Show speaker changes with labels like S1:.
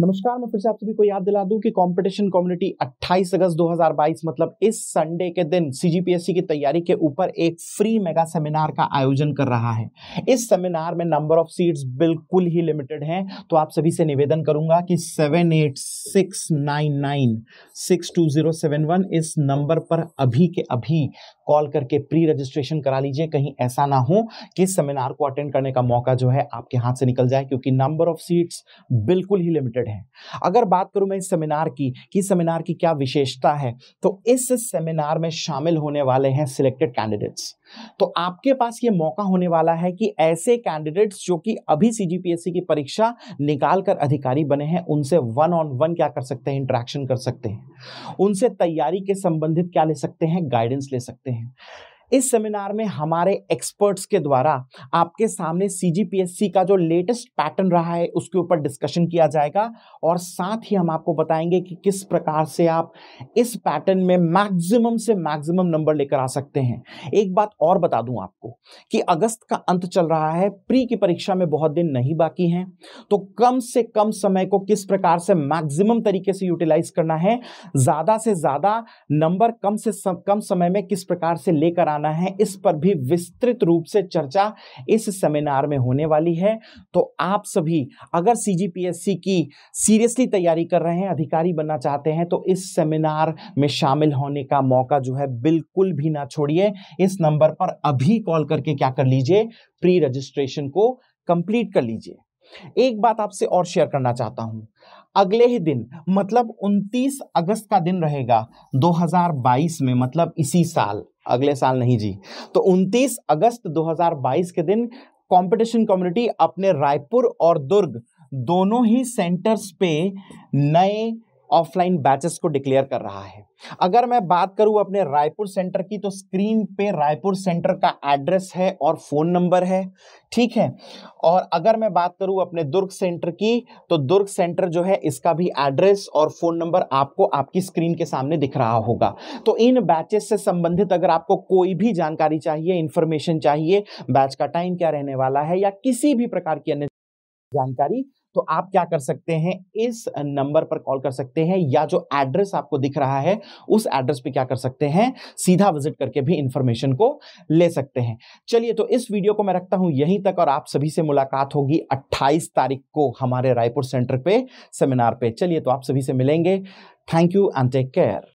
S1: नमस्कार मैं फिर से आप सभी को याद दिला दूं कि कंपटीशन कम्युनिटी 28 अगस्त 2022 मतलब इस संडे के दिन सीजीपीएससी की तैयारी के ऊपर एक फ्री मेगा सेमिनार का आयोजन कर रहा है इस सेमिनार में नंबर ऑफ सीट्स बिल्कुल ही लिमिटेड हैं तो आप सभी से निवेदन करूंगा कि seven eight six nine nine six two zero seven one इस नंबर पर अभी के अभी कॉल करके प्री रजिस्ट्रेशन करा लीजिए कहीं ऐसा ना हो कि सेमिनार को अटेंड करने का मौका जो है आपके हाथ से निकल जाए क्योंकि नंबर ऑफ सीट्स बिल्कुल ही लिमिटेड है अगर बात करूं मैं इस सेमिनार की कि सेमिनार की क्या विशेषता है तो इस सेमिनार में शामिल होने वाले हैं सिलेक्टेड कैंडिडेट्स तो आपके पास ये मौका होने वाला है कि ऐसे कैंडिडेट्स जो कि अभी सीजीपीएससी की परीक्षा निकाल कर अधिकारी बने हैं उनसे वन ऑन वन क्या कर सकते हैं इंट्रैक्शन कर सकते हैं उनसे तैयारी के संबंधित क्या ले सकते हैं गाइडेंस ले सकते हैं इस सेमिनार में हमारे एक्सपर्ट्स के द्वारा आपके सामने सी का जो लेटेस्ट पैटर्न रहा है उसके ऊपर डिस्कशन किया जाएगा और साथ ही हम आपको बताएंगे कि किस प्रकार से आप इस पैटर्न में मैक्सिमम से मैक्सिमम नंबर लेकर आ सकते हैं एक बात और बता दूं आपको कि अगस्त का अंत चल रहा है प्री की परीक्षा में बहुत दिन नहीं बाकी हैं तो कम से कम समय को किस प्रकार से मैक्सिमम तरीके से यूटिलाइज करना है ज़्यादा से ज़्यादा नंबर कम से कम समय में किस प्रकार से लेकर बनाना है इस पर भी विस्तृत रूप से चर्चा इस सेमिनार में होने वाली है तो आप सभी अगर सी की सीरियसली तैयारी कर रहे हैं अधिकारी बनना चाहते हैं तो इस सेमिनार में शामिल होने का मौका जो है बिल्कुल भी ना छोड़िए इस नंबर पर अभी कॉल करके क्या कर लीजिए प्री रजिस्ट्रेशन को कंप्लीट कर लीजिए एक बात आपसे और शेयर करना चाहता हूं अगले ही दिन मतलब 29 अगस्त का दिन रहेगा 2022 में मतलब इसी साल अगले साल नहीं जी तो 29 अगस्त 2022 के दिन कंपटीशन कम्युनिटी अपने रायपुर और दुर्ग दोनों ही सेंटर्स पे नए ऑफलाइन बैचेस को डिक्लेयर कर रहा है अगर मैं बात करूं अपने रायपुर सेंटर की तो स्क्रीन पे रायपुर सेंटर का एड्रेस है और फ़ोन नंबर है ठीक है और अगर मैं बात करूं अपने दुर्ग सेंटर की तो दुर्ग सेंटर जो है इसका भी एड्रेस और फ़ोन नंबर आपको आपकी स्क्रीन के सामने दिख रहा होगा तो इन बैचेस से संबंधित अगर आपको कोई भी जानकारी चाहिए इंफॉर्मेशन चाहिए बैच का टाइम क्या रहने वाला है या किसी भी प्रकार की अन्य जानकारी तो आप क्या कर सकते हैं इस नंबर पर कॉल कर सकते हैं या जो एड्रेस आपको दिख रहा है उस एड्रेस पे क्या कर सकते हैं सीधा विजिट करके भी इंफॉर्मेशन को ले सकते हैं चलिए तो इस वीडियो को मैं रखता हूं यहीं तक और आप सभी से मुलाकात होगी 28 तारीख को हमारे रायपुर सेंटर पे सेमिनार पे चलिए तो आप सभी से मिलेंगे thank you and take care